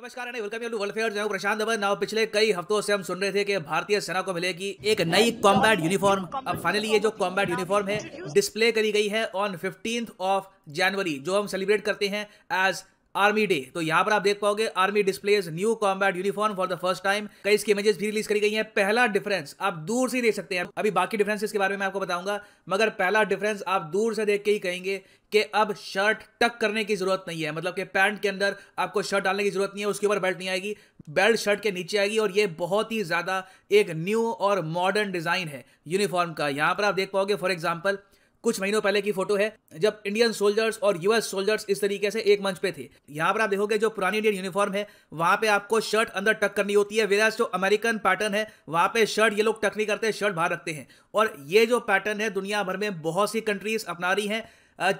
नमस्कार welcome you world fair जो प्रशांत Dhawan now पिछले कई हफ्तों से हम सुन रहे थे कि भारतीय सेना को मिलेगी एक नई कॉम्बैट यूनिफॉर्म अब फाइनली ये जो कॉम्बैट यूनिफॉर्म है डिस्प्ले करी गई है ऑन फिफ्टींथ ऑफ जनवरी जो हम सेलिब्रेट करते हैं एज आर्मी डे तो यहां पर आप देख पाओगे army display new combat uniform for the first time कई इसकी इमेजेस भी रिलीज करी गई हैं पहला डिफरेंस आप दूर से देख सकते हैं अभी बाकी डिफरेंस के बारे में आपको बताऊंगा मगर पहला डिफरेंस आप दूर से देख के ही कहेंगे कि अब शर्ट टक करने की जरूरत नहीं है मतलब कि पैंट के अंदर आपको शर्ट डालने की जरूरत नहीं है उसके ऊपर बेल्ट नहीं आएगी बेल्ट शर्ट के नीचे आएगी और ये बहुत ही ज़्यादा एक न्यू और मॉडर्न डिज़ाइन है यूनिफॉर्म का यहां पर आप देख पाओगे फॉर एग्जाम्पल कुछ महीनों पहले की फोटो है जब इंडियन सोल्जर्स और यूएस सोल्जर्स इस तरीके से एक मंच पे थे यहाँ पर आप देखोगे जो पुरानी इंडियन यूनिफॉर्म है वहाँ पे आपको शर्ट अंदर टक करनी होती है वेराज जो अमेरिकन पैटर्न है वहाँ पे शर्ट ये लोग टक नहीं करते शर्ट बाहर रखते हैं और ये जो पैटर्न है दुनिया भर में बहुत सी कंट्रीज अपना रही हैं